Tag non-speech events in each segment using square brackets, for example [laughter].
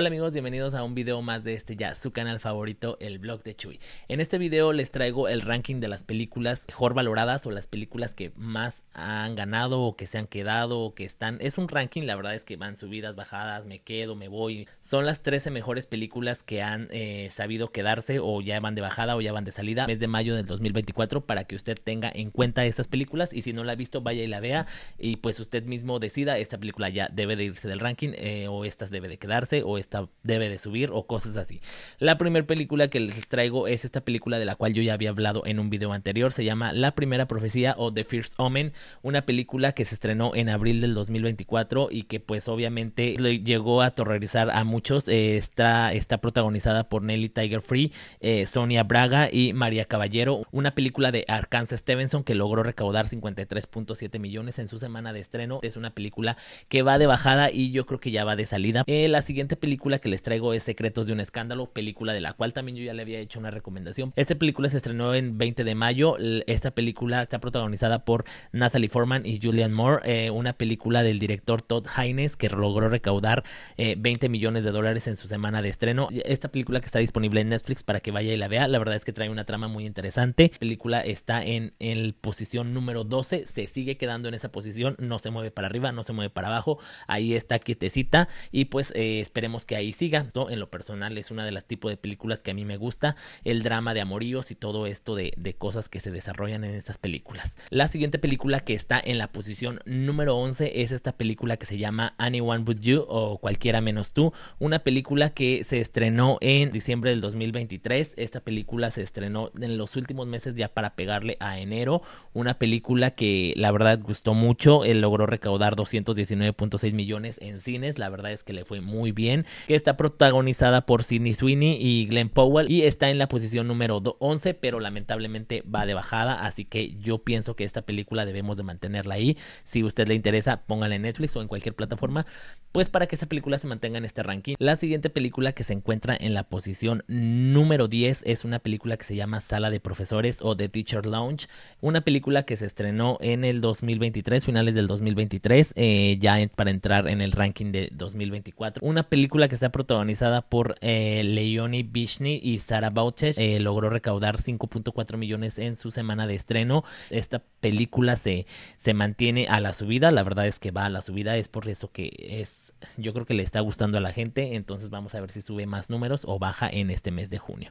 Hola amigos, bienvenidos a un video más de este ya, su canal favorito, el blog de Chuy. En este video les traigo el ranking de las películas mejor valoradas o las películas que más han ganado o que se han quedado o que están. Es un ranking, la verdad es que van subidas, bajadas, me quedo, me voy. Son las 13 mejores películas que han eh, sabido quedarse o ya van de bajada o ya van de salida. Mes de mayo del 2024 para que usted tenga en cuenta estas películas y si no la ha visto vaya y la vea y pues usted mismo decida esta película ya debe de irse del ranking eh, o estas debe de quedarse o estas debe de subir o cosas así. La primera película que les traigo es esta película de la cual yo ya había hablado en un video anterior. Se llama La Primera Profecía o The First Omen. Una película que se estrenó en abril del 2024 y que pues obviamente llegó a aterrorizar a muchos. Eh, está, está protagonizada por Nelly Tiger Free, eh, Sonia Braga y María Caballero. Una película de Arkansas Stevenson que logró recaudar 53.7 millones en su semana de estreno. Es una película que va de bajada y yo creo que ya va de salida. Eh, la siguiente película película que les traigo es Secretos de un Escándalo, película de la cual también yo ya le había hecho una recomendación. Esta película se estrenó en 20 de mayo. Esta película está protagonizada por Natalie Foreman y Julian Moore, eh, una película del director Todd Haynes que logró recaudar 20 eh, millones de dólares en su semana de estreno. Esta película que está disponible en Netflix para que vaya y la vea, la verdad es que trae una trama muy interesante. La película está en, en posición número 12, se sigue quedando en esa posición, no se mueve para arriba, no se mueve para abajo, ahí está quietecita y pues eh, esperemos que ahí siga. En lo personal es una de las tipos de películas que a mí me gusta, el drama de amoríos y todo esto de, de cosas que se desarrollan en estas películas. La siguiente película que está en la posición número 11 es esta película que se llama Anyone But You o Cualquiera Menos Tú, una película que se estrenó en diciembre del 2023. Esta película se estrenó en los últimos meses ya para pegarle a enero, una película que la verdad gustó mucho, él eh, logró recaudar 219.6 millones en cines, la verdad es que le fue muy bien que está protagonizada por Sidney Sweeney y Glenn Powell y está en la posición número 11, pero lamentablemente va de bajada, así que yo pienso que esta película debemos de mantenerla ahí. Si a usted le interesa, póngala en Netflix o en cualquier plataforma, pues para que esta película se mantenga en este ranking. La siguiente película que se encuentra en la posición número 10 es una película que se llama Sala de Profesores o The Teacher Lounge, una película que se estrenó en el 2023, finales del 2023, eh, ya para entrar en el ranking de 2024. Una película que está protagonizada por eh, Leonie Bishni y Sara Bauchech eh, logró recaudar 5.4 millones en su semana de estreno. Esta película se, se mantiene a la subida, la verdad es que va a la subida, es por eso que es yo creo que le está gustando a la gente, entonces vamos a ver si sube más números o baja en este mes de junio.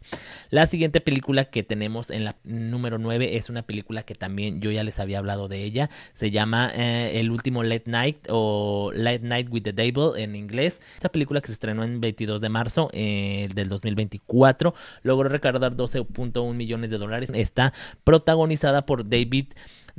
La siguiente película que tenemos en la número 9 es una película que también yo ya les había hablado de ella, se llama eh, El último Late Night o Late Night with the Devil en inglés. Esta película que se estrenó en 22 de marzo eh, del 2024 logró recaudar 12.1 millones de dólares, está protagonizada por David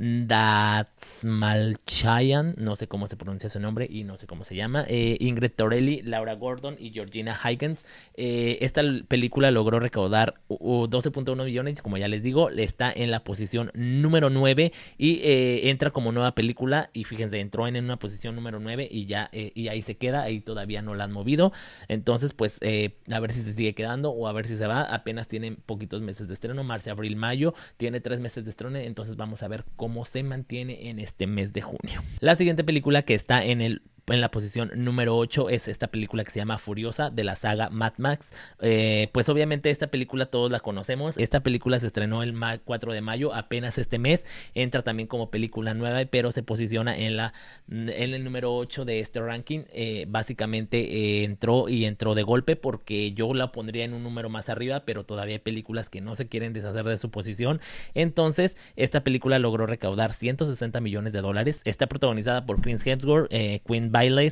Datsmalchayan, no sé cómo se pronuncia su nombre y no sé cómo se llama, eh, Ingrid Torelli, Laura Gordon y Georgina Higgins. Eh, esta película logró recaudar 12.1 millones, como ya les digo, le está en la posición número 9 y eh, entra como nueva película y fíjense, entró en una posición número 9 y ya y ahí se queda, ahí todavía no la han movido. Entonces, pues a ver si se sigue quedando o a ver si se va. Apenas tiene poquitos meses de estreno, marzo, abril, mayo, tiene tres meses de estreno, entonces vamos a ver cómo como se mantiene en este mes de junio. La siguiente película que está en el en la posición número 8 es esta película que se llama Furiosa de la saga Mad Max. Eh, pues obviamente esta película todos la conocemos. Esta película se estrenó el 4 de mayo, apenas este mes. Entra también como película nueva, pero se posiciona en, la, mm, en el número 8 de este ranking. Eh, básicamente eh, entró y entró de golpe porque yo la pondría en un número más arriba, pero todavía hay películas que no se quieren deshacer de su posición. Entonces, esta película logró recaudar 160 millones de dólares. Está protagonizada por Chris Hemsworth, Queen Ana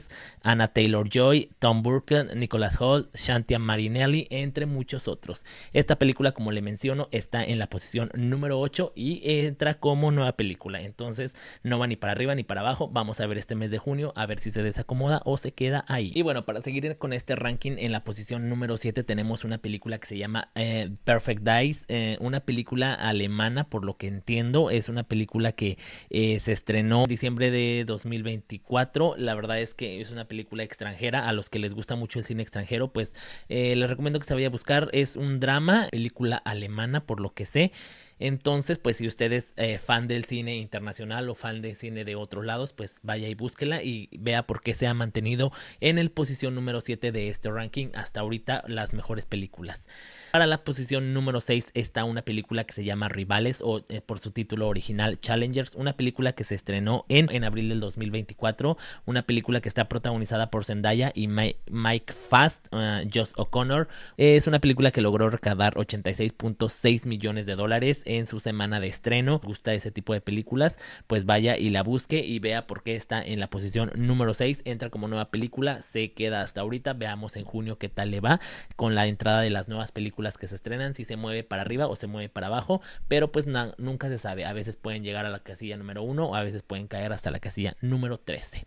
Anna Taylor-Joy, Tom Burke, Nicholas Holt, Shantia Marinelli, entre muchos otros. Esta película, como le menciono, está en la posición número 8 y entra como nueva película. Entonces, no va ni para arriba ni para abajo. Vamos a ver este mes de junio, a ver si se desacomoda o se queda ahí. Y bueno, para seguir con este ranking, en la posición número 7 tenemos una película que se llama eh, Perfect Dice, eh, una película alemana, por lo que entiendo. Es una película que eh, se estrenó en diciembre de 2024. La verdad es que es una película extranjera. A los que les gusta mucho el cine extranjero, pues eh, les recomiendo que se vaya a buscar. Es un drama, película alemana, por lo que sé. Entonces, pues si usted es eh, fan del cine internacional o fan de cine de otros lados, pues vaya y búsquela y vea por qué se ha mantenido en el posición número 7 de este ranking hasta ahorita las mejores películas. Para la posición número 6 está una película que se llama Rivales o eh, por su título original Challengers, una película que se estrenó en, en abril del 2024, una película que está protagonizada por Zendaya y Mike Fast, uh, Josh O'Connor. Es una película que logró recaudar 86.6 millones de dólares en su semana de estreno, gusta ese tipo de películas, pues vaya y la busque y vea por qué está en la posición número 6, entra como nueva película, se queda hasta ahorita, veamos en junio qué tal le va con la entrada de las nuevas películas que se estrenan, si se mueve para arriba o se mueve para abajo, pero pues nunca se sabe, a veces pueden llegar a la casilla número 1 o a veces pueden caer hasta la casilla número 13.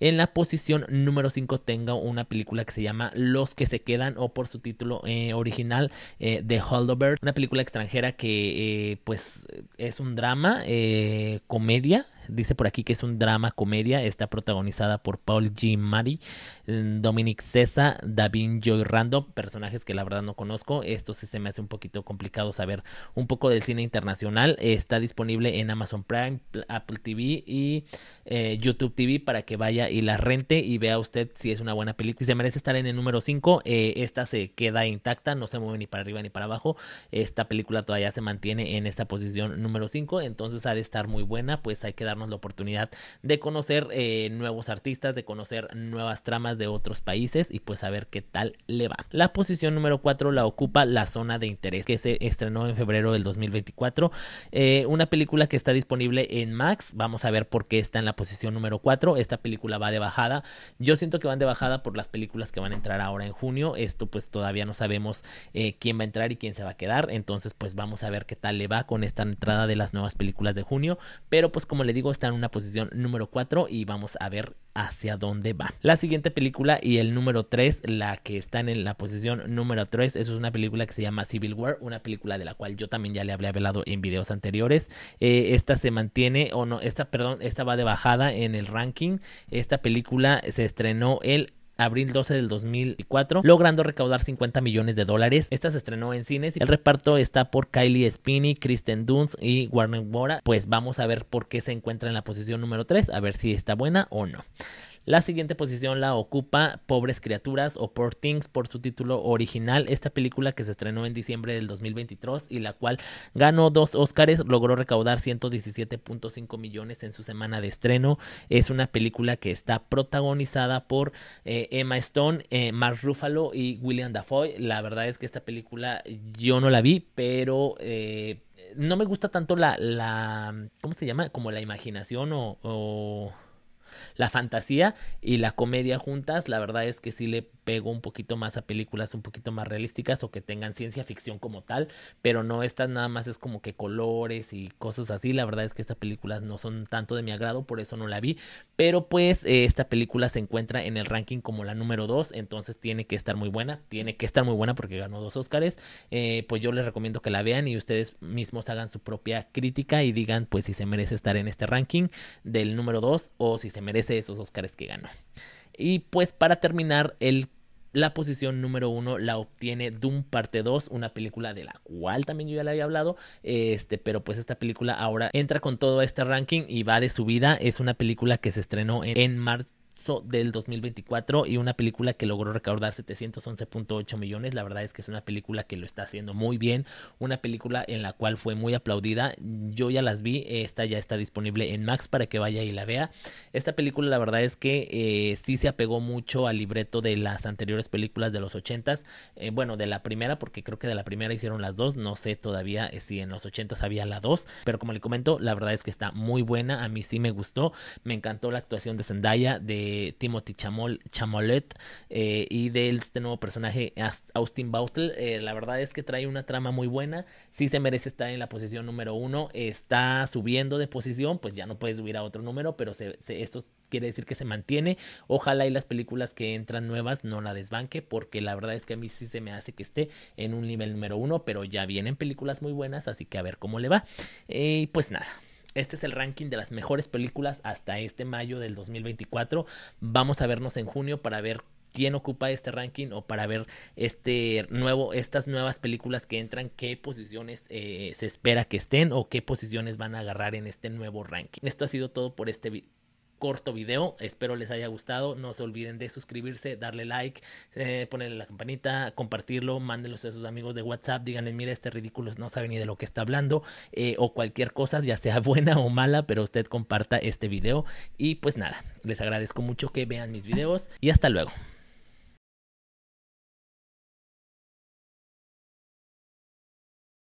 En la posición número 5 tengo una película que se llama Los que se quedan o por su título eh, original de eh, The Holdover, una película extranjera que... Eh, eh, pues es un drama, eh, comedia, dice por aquí que es un drama, comedia, está protagonizada por Paul G. Mari, mm, Dominic Cesa, Davin Joy Rando, personajes que la verdad no conozco, esto sí se me hace un poquito complicado saber un poco del cine internacional, está disponible en Amazon Prime, Apple TV y eh, YouTube TV para que vaya y la rente y vea usted si es una buena película, Y se merece estar en el número 5, esta se queda intacta, no se mueve ni para arriba ni para abajo, esta película todavía se mantiene en esta posición número 5. Entonces ha de estar muy buena, pues hay que darnos la oportunidad de conocer eh, nuevos artistas, de conocer nuevas tramas de otros países y pues a ver qué tal le va. La posición número 4 la ocupa La Zona de Interés, que se estrenó en febrero del 2024. Eh, una película que está disponible en Max. Vamos a ver por qué está en la posición número 4. Esta película va de bajada. Yo siento que van de bajada por las películas que van a entrar ahora en junio. Esto pues todavía no sabemos eh, quién va a entrar y quién se va a quedar. Entonces pues vamos a ver qué tal va con esta entrada de las nuevas películas de junio, pero pues como le digo está en una posición número 4 y vamos a ver hacia dónde va. La siguiente película y el número 3, la que está en la posición número 3, eso es una película que se llama Civil War, una película de la cual yo también ya le hablé hablado en videos anteriores. Eh, esta se mantiene, o no, esta, perdón, esta va de bajada en el ranking. Esta película se estrenó el abril 12 del 2004, logrando recaudar 50 millones de dólares. Esta se estrenó en cines. y El reparto está por Kylie Spinney, Kristen Dunst y Warner Mora. Pues vamos a ver por qué se encuentra en la posición número 3, a ver si está buena o no. La siguiente posición la ocupa Pobres Criaturas o Poor Things por su título original. Esta película que se estrenó en diciembre del 2023 y la cual ganó dos Óscares, logró recaudar 117.5 millones en su semana de estreno. Es una película que está protagonizada por eh, Emma Stone, eh, Mark Ruffalo y William Dafoe. La verdad es que esta película yo no la vi, pero... Eh, no me gusta tanto la, ¿cómo se llama? Como la imaginación o la fantasía y la comedia juntas, la verdad es que sí le pego un poquito más a películas un poquito más realísticas o que tengan ciencia ficción como tal, pero no estas nada más es como que colores y cosas así, la verdad es que estas películas no son tanto de mi agrado, por eso no la vi, pero pues eh, esta película se encuentra en el ranking como la número 2, entonces tiene que estar muy buena, tiene que estar muy buena porque ganó dos Oscars. Eh, pues yo les recomiendo que la vean y ustedes mismos hagan su propia crítica y digan pues si se merece estar en este ranking del número 2 o si se merece esos Oscars que ganó. Y pues para terminar, el, la posición número uno la obtiene Doom Parte 2, una película de la cual también yo ya le había hablado, este, pero pues esta película ahora entra con todo este ranking y va de subida. Es una película que se estrenó en marzo del 2024 y una película que logró recaudar 711.8 millones. La verdad es que es una película que lo está haciendo muy bien, una película en la cual fue muy aplaudida. Yo ya las vi, esta ya está disponible en Max para que vaya y la vea. Esta película la verdad es que eh, sí se apegó mucho al libreto de las anteriores películas de los 80 eh, bueno, de la primera porque creo que de la primera hicieron las dos, no sé todavía eh, si en los 80s había la dos, pero como le comento, la verdad es que está muy buena, a mí sí me gustó, me encantó la actuación de Zendaya de eh, Timothy Chamolet eh, y de este nuevo personaje Austin Bautel. Eh, la verdad es que trae una trama muy buena. Sí se merece estar en la posición número uno. Está subiendo de posición, pues ya no puede subir a otro número, pero se, esto quiere decir que se mantiene. Ojalá y las películas que entran nuevas no la desbanque, porque la verdad es que a mí sí se me hace que esté en un nivel número uno, pero ya vienen películas muy buenas, así que a ver cómo le va. Y pues nada. Este es el ranking de las mejores películas hasta este mayo del 2024. Vamos a vernos en junio para ver quién ocupa este ranking o para ver este nuevo, estas nuevas películas que entran, qué posiciones eh, se espera que estén o qué posiciones van a agarrar en este nuevo ranking. Esto ha sido todo por este video corto video. Espero les haya gustado. No se olviden de suscribirse, darle like, eh, ponerle la campanita, compartirlo, mándenlo a sus amigos de WhatsApp, díganle mira, este ridículo no sabe ni de lo que está hablando eh, o cualquier cosa, ya sea [laughs] buena o mala, pero usted comparta este video. Y pues nada, les agradezco mucho que vean mis videos y hasta luego.